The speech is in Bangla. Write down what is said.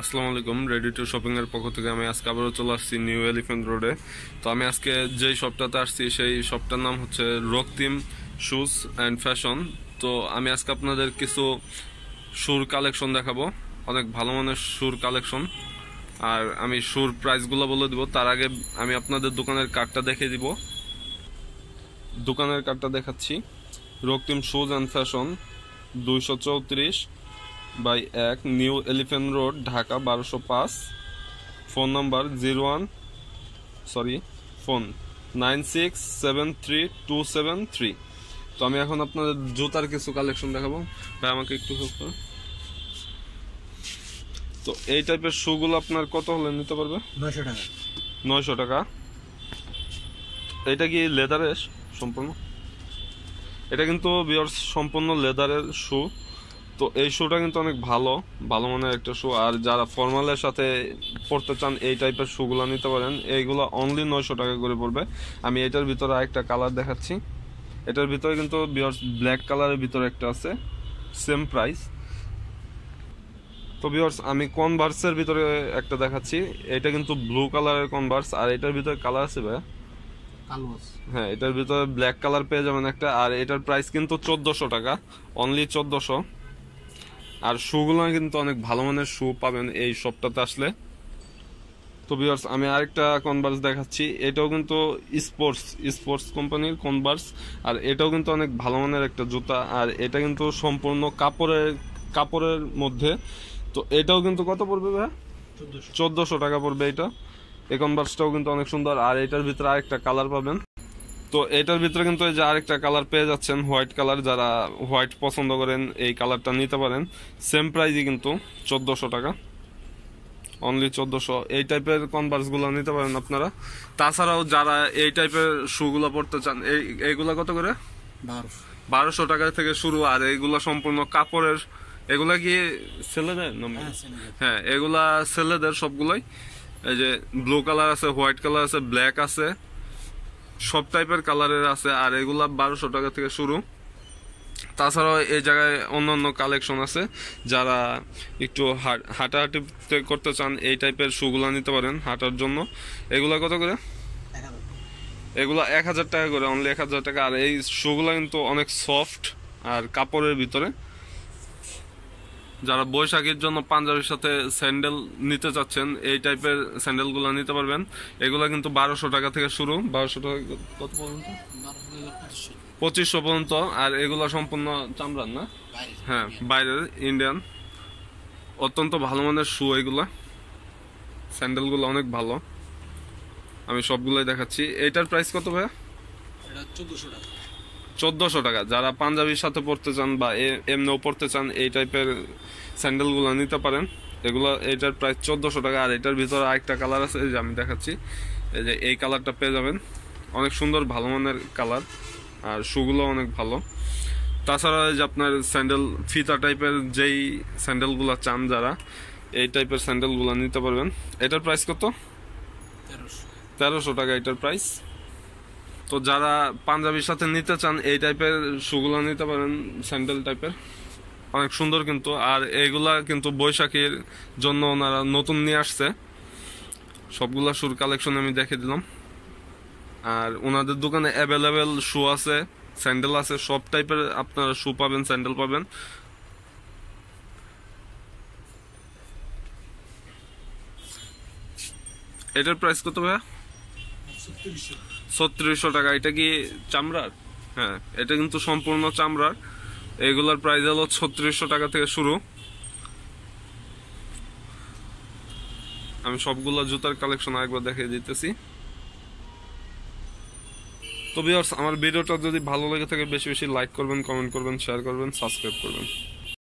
আসসালামু আলাইকুম রেডি টু শপিংয়ের পক্ষ থেকে আমি আজকে আবারও চলে আসছি নিউ এলিফেন্ট রোডে তো আমি আজকে যেই শপটাতে আসছি সেই শপটার নাম হচ্ছে রক্তিম শুজ অ্যান্ড ফ্যাশন তো আমি আজকে আপনাদের কিছু শুর কালেকশন দেখাবো অনেক ভালো মানের সুর কালেকশন আর আমি শুর প্রাইসগুলো বলে দিব তার আগে আমি আপনাদের দোকানের কার্ডটা দেখে দিব দোকানের কার্ডটা দেখাচ্ছি রক্তিম শুজ অ্যান্ড ফ্যাশন দুইশো চৌত্রিশ বাই এক নিউ এলিফেন্ট রোড ঢাকা বারোশো পাঁচ phone number zero one sorry phone nine six seven three two seven three তো আমি এখন আপনাদের জুতার কিছু কালেকশন দেখাবো ভাই আমাকে একটু হেল্প করো তো এই টাইপের শুগুলো আপনার কত হলে নিতে পারবে নয়শো টাকা নয়শো টাকা এটা কি লেদারের সম্পূর্ণ এটা কিন্তু বিয়ার সম্পূর্ণ লেদারের শু তো এই শোটা কিন্তু অনেক ভালো ভালো মনে একটা শু আর যারা ফর্মালের সাথে পড়তে চান এই টাইপের শোগুলো নিতে পারেন এইগুলো অনলি নয়শো টাকা করে পড়বে আমি এটার ভিতরে আরেকটা কালার দেখাচ্ছি এটার ভিতরে কিন্তু ব্ল্যাক কালারের ভিতরে একটা আছে সেম প্রাইস তো বিয়ার্স আমি কনভার্সের ভিতরে একটা দেখাচ্ছি এটা কিন্তু ব্লু কালারের কনভার্স আর এটার ভিতরে কালার আছে ভাই হ্যাঁ এটার ভিতরে ব্ল্যাক কালার পেয়ে যাবেন একটা আর এটার প্রাইস কিন্তু চোদ্দোশো টাকা অনলি চোদ্দশো আর শুগুলো কিন্তু অনেক ভালো মানের শু পাবেন এই শপটাতে আসলে তো বিয়ার্স আমি আরেকটা কনভার্স দেখাচ্ছি এটাও কিন্তু স্পোর্টস স্পোর্টস কোম্পানির কনভার্স আর এটাও কিন্তু অনেক ভালো মানের একটা জুতা আর এটা কিন্তু সম্পূর্ণ কাপড়ের কাপড়ের মধ্যে তো এটাও কিন্তু কত পড়বে ভাই চোদ্দশো টাকা পড়বে এটা এই কনভার্সটাও কিন্তু অনেক সুন্দর আর এটার ভিতরে আরেকটা কালার পাবেন তো এটার ভিতরে কিন্তু এই যে আরেকটা কালার পেয়ে যাচ্ছেন হোয়াইট কালার যারা হোয়াইট পছন্দ করেন এই কালারটা নিতে পারেন সেম প্রাইজই কিন্তু চোদ্দোশো টাকা অনলি চোদ্দোশো এই টাইপের কনভার্সগুলো নিতে পারেন আপনারা তাছাড়াও যারা এই টাইপের শুগুলো পড়তে চান এই এইগুলো কত করে বারোশো টাকা থেকে শুরু আর এইগুলো সম্পূর্ণ কাপড়ের এগুলা কি হ্যাঁ, ছেলেদের হ্যাঁ এগুলা ছেলেদের সবগুলোই এই যে ব্লু কালার আছে হোয়াইট কালার আছে ব্ল্যাক আছে সব টাইপের কালারের আছে আর এগুলা বারোশো টাকা থেকে শুরু তাছাড়াও এই জায়গায় অন্য অন্য কালেকশন আছে যারা একটু হাঁটাহাঁটি করতে চান এই টাইপের শুগুলো নিতে পারেন হাঁটার জন্য এগুলা কত করে এগুলো এক হাজার টাকা করে অনলি এক হাজার টাকা আর এই শুগুলো কিন্তু অনেক সফট আর কাপড়ের ভিতরে যারা বৈশাখীর জন্য পাঞ্জাবির সাথে স্যান্ডেল নিতে চাচ্ছেন এই টাইপের স্যান্ডেলগুলো নিতে পারবেন এগুলো কিন্তু বারোশো টাকা থেকে শুরু বারোশো টাকা কত পর্যন্ত পঁচিশশো পর্যন্ত আর এগুলো সম্পূর্ণ চামড়ার না হ্যাঁ বাইরের ইন্ডিয়ান অত্যন্ত ভালো মানের শু এগুলো স্যান্ডেলগুলো অনেক ভালো আমি সবগুলোই দেখাচ্ছি এইটার প্রাইস কত ভাইয়া চোদ্দোশো টাকা চোদ্দোশো টাকা যারা পাঞ্জাবির সাথে পড়তে চান বা এমনিও পড়তে চান এই টাইপের স্যান্ডেলগুলো নিতে পারেন এগুলো এটার প্রাইস চোদ্দোশো টাকা আর এটার ভিতরে আরেকটা কালার আছে যে আমি দেখাচ্ছি এই যে এই কালারটা পেয়ে যাবেন অনেক সুন্দর ভালো মানের কালার আর শুগুলো অনেক ভালো তাছাড়া যে আপনার স্যান্ডেল ফিতা টাইপের যেই স্যান্ডেলগুলো চান যারা এই টাইপের স্যান্ডেলগুলো নিতে পারবেন এটার প্রাইস কত তেরোশো টাকা এটার প্রাইস তো যারা পাঞ্জাবির সাথে নিতে চান এই টাইপের শুগুলো নিতে পারেন স্যান্ডেল টাইপের অনেক সুন্দর কিন্তু আর এইগুলা কিন্তু বৈশাখীর জন্য ওনারা নতুন নিয়ে আসছে সবগুলা শুর কালেকশন আমি দেখে দিলাম আর ওনাদের দোকানে অ্যাভেলেবেল শু আছে স্যান্ডেল আছে সব টাইপের আপনারা শু পাবেন স্যান্ডেল পাবেন এটার প্রাইস কত ভাইয়া ছত্রিশশো টাকা এটা কি চামড়ার হ্যাঁ এটা কিন্তু সম্পূর্ণ চামড়ার এগুলার প্রাইস হলো ছত্রিশশো টাকা থেকে শুরু আমি সবগুলো জুতার কালেকশন আরেকবার দেখিয়ে দিতেছি তো বিয়ার্স আমার ভিডিওটা যদি ভালো লেগে থাকে বেশি বেশি লাইক করবেন কমেন্ট করবেন শেয়ার করবেন সাবস্ক্রাইব করবেন